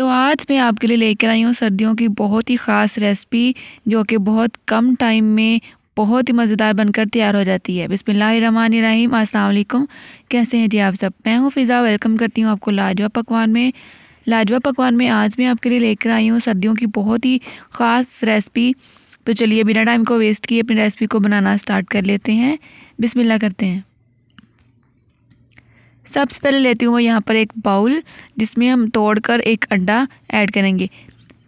तो आज मैं आपके लिए लेकर आई हूँ सर्दियों की बहुत ही ख़ास रेसिपी जो कि बहुत कम टाइम में बहुत ही मज़ेदार बनकर तैयार हो जाती है बिसमीम असलकुम कैसे हैं जी आप सब मैं हूँ फ़िज़ा वेलकम करती हूँ आपको लाजवा पकवान में लाजवा पकवान में आज मैं आपके लिए लेकर आई हूँ सर्दियों की बहुत ही ख़ास रेसिपी तो चलिए बिना टाइम को वेस्ट किए अपनी रेसिपी को बनाना स्टार्ट कर लेते हैं बिसमिल्ला करते हैं सबसे पहले लेती हूँ मैं यहाँ पर एक बाउल जिसमें हम तोड़कर एक अंडा ऐड करेंगे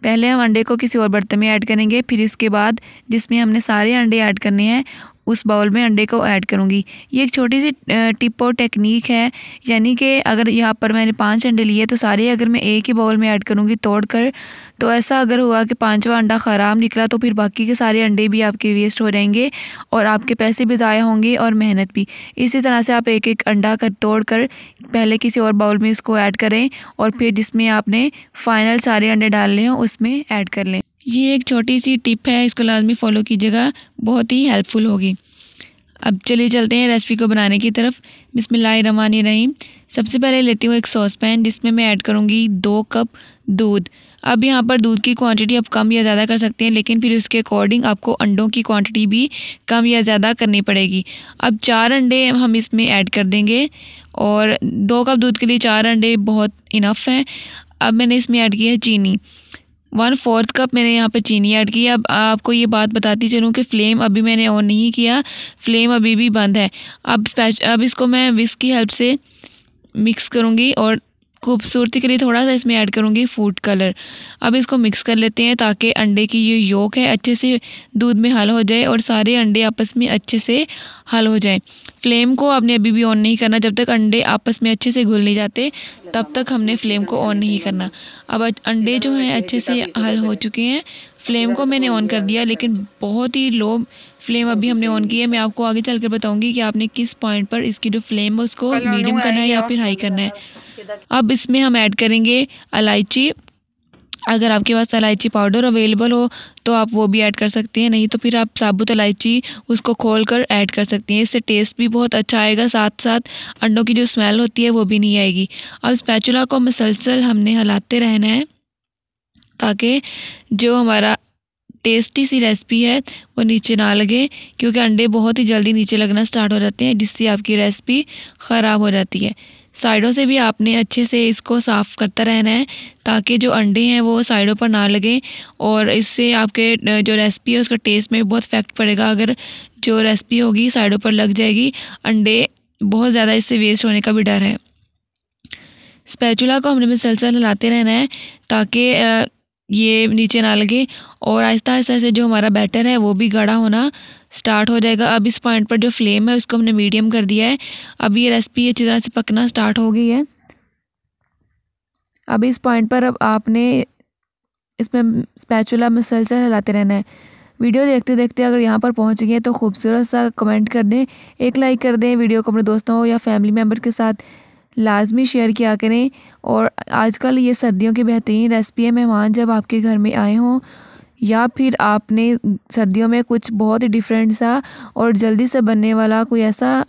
पहले हम अंडे को किसी और बर्तन में ऐड करेंगे फिर इसके बाद जिसमें हमने सारे अंडे ऐड करने हैं उस बाउल में अंडे को ऐड करूँगी ये एक छोटी सी टिप और टेक्निक है यानी कि अगर यहाँ पर मैंने पाँच अंडे लिए तो सारे अगर मैं एक ही बाउल में ऐड करूँगी तोड़ कर तो ऐसा अगर हुआ कि पाँचवा अंडा ख़राब निकला तो फिर बाकी के सारे अंडे भी आपके वेस्ट हो जाएंगे और आपके पैसे भी ज़ाया होंगे और मेहनत भी इसी तरह से आप एक एक अंडा कर तोड़ कर पहले किसी और बाउल में इसको ऐड करें और फिर जिसमें आपने फ़ाइनल सारे अंडे डाल लें उसमें ऐड कर लें ये एक छोटी सी टिप है इसको लाजमी फ़ॉलो कीजिएगा बहुत ही हेल्पफुल होगी अब चलिए चलते हैं रेसिपी को बनाने की तरफ बिसमिल्लामान रहीम सबसे पहले लेती हूँ एक सॉस पैन जिसमें मैं ऐड करूँगी दो कप दूध अब यहाँ पर दूध की क्वांटिटी आप कम या ज़्यादा कर सकते हैं लेकिन फिर उसके अकॉर्डिंग आपको अंडों की क्वांटिटी भी कम या ज़्यादा करनी पड़ेगी अब चार अंडे हम इसमें ऐड कर देंगे और दो कप दूध के लिए चार अंडे बहुत इनफ हैं अब मैंने इसमें ऐड किया है चीनी वन फोर्थ कप मैंने यहाँ पे चीनी ऐड की अब आपको ये बात बताती चलूँ कि फ्लेम अभी मैंने ऑन नहीं किया फ्लेम अभी भी बंद है अब स्पेश अब इसको मैं विस्क की हेल्प से मिक्स करूँगी और खूबसूरती के लिए थोड़ा सा इसमें ऐड करूँगी फूड कलर अब इसको मिक्स कर लेते हैं ताकि अंडे की ये योक है अच्छे से दूध में हल हो जाए और सारे अंडे आपस में अच्छे से हल हो जाएं फ्लेम को आपने अभी भी ऑन नहीं करना जब तक अंडे आपस में अच्छे से घुल नहीं जाते तब तक हमने फ्लेम को ऑन नहीं करना अब अंडे जो हैं अच्छे से हल हो चुके हैं फ्लेम को मैंने ऑन कर दिया लेकिन बहुत ही लो फ्लेम अभी हमने ऑन की है मैं आपको आगे चल कर बताऊँगी कि आपने किस पॉइंट पर इसकी जो फ्लेम है उसको मीडियम करना है या फिर हाई करना है अब इसमें हम ऐड करेंगे इलायची अगर आपके पास इलायची पाउडर अवेलेबल हो तो आप वो भी ऐड कर सकते हैं नहीं तो फिर आप साबुत इलायची उसको खोल कर ऐड कर सकते हैं इससे टेस्ट भी बहुत अच्छा आएगा साथ साथ अंडों की जो स्मेल होती है वो भी नहीं आएगी अब स्पैचुला को मसलसल हमने हिलाते रहना है ताकि जो हमारा टेस्टी सी रेसिपी है वो नीचे ना लगे क्योंकि अंडे बहुत ही जल्दी नीचे लगना स्टार्ट हो जाते हैं जिससे आपकी रेसिपी ख़राब हो जाती है साइडों से भी आपने अच्छे से इसको साफ़ करता रहना है ताकि जो अंडे हैं वो साइडों पर ना लगें और इससे आपके जो रेसिपी है उसका टेस्ट में बहुत इफेक्ट पड़ेगा अगर जो रेसिपी होगी साइडों पर लग जाएगी अंडे बहुत ज़्यादा इससे वेस्ट होने का भी डर है स्पैचुला को हमने मुसलसल हिलाते रहना है ताकि ये नीचे ना लगे और आहिस्ता आहिस्ता से जो हमारा बैटर है वो भी गाढ़ा होना स्टार्ट हो जाएगा अब इस पॉइंट पर जो फ्लेम है उसको हमने मीडियम कर दिया है अब ये रेसिपी अच्छी तरह से पकना स्टार्ट हो गई है अब इस पॉइंट पर अब आपने इसमें स्पैचुला मसलसल हिलाते रहना है वीडियो देखते देखते अगर यहाँ पर पहुँच गए तो खूबसूरत सा कमेंट कर दें एक लाइक कर दें वीडियो को अपने दोस्तों या फैमिली मेम्बर के साथ लाजमी शेयर किया करें और आजकल ये सर्दियों की बेहतरीन रेसिपी है मेहमान जब आपके घर में आए हों या फिर आपने सर्दियों में कुछ बहुत ही डिफरेंट सा और जल्दी से बनने वाला कोई ऐसा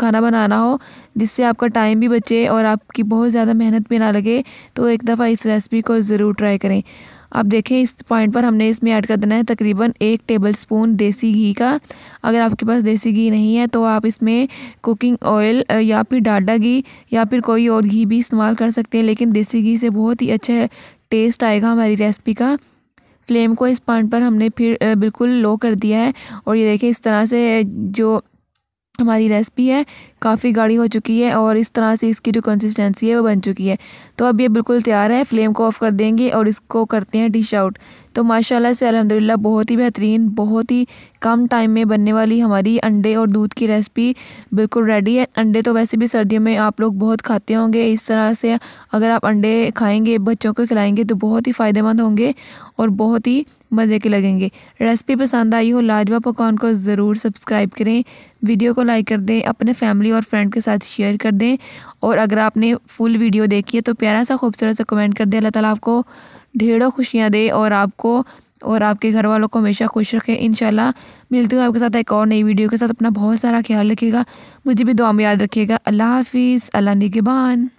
खाना बनाना हो जिससे आपका टाइम भी बचे और आपकी बहुत ज़्यादा मेहनत भी ना लगे तो एक दफ़ा इस रेसिपी को ज़रूर ट्राई करें आप देखें इस पॉइंट पर हमने इसमें ऐड कर देना है तकरीबन एक टेबल स्पून देसी घी का अगर आपके पास देसी घी नहीं है तो आप इसमें कुकिंग ऑयल या फिर डाडा घी या फिर कोई और घी भी इस्तेमाल कर सकते हैं लेकिन देसी घी से बहुत ही अच्छा टेस्ट आएगा हमारी रेसिपी का फ्लेम को इस पॉइंट पर हमने फिर बिल्कुल लो कर दिया है और ये देखें इस तरह से जो हमारी रेसिपी है काफ़ी गाढ़ी हो चुकी है और इस तरह से इसकी जो कंसिस्टेंसी है वो बन चुकी है तो अब ये बिल्कुल तैयार है फ्लेम को ऑफ़ कर देंगे और इसको करते हैं डिश आउट तो माशाल्लाह से अलहमदिल्ला बहुत ही बेहतरीन बहुत ही कम टाइम में बनने वाली हमारी अंडे और दूध की रेसिपी बिल्कुल रेडी है अंडे तो वैसे भी सर्दियों में आप लोग बहुत खाते होंगे इस तरह से अगर आप अंडे खाएंगे बच्चों को खिलाएंगे तो बहुत ही फ़ायदेमंद होंगे और बहुत ही मज़े के लगेंगे रेसिपी पसंद आई हो लाजवा पकवान को ज़रूर सब्सक्राइब करें वीडियो को लाइक कर दें अपने फैमिली और फ्रेंड के साथ शेयर कर दें और अगर आपने फुल वीडियो देखी है तो प्यारा सा खूबसूरत सा कमेंट कर दें अल्लाह ताला आपको ढेरों खुशियाँ दे और आपको और आपके घर वालों को हमेशा खुश रखें इन मिलती हूँ आपके साथ एक और नई वीडियो के साथ अपना बहुत सारा ख्याल रखिएगा मुझे भी दुआ में याद रखिएगा अल्लाह हाफिज़ अल्लाह निगबान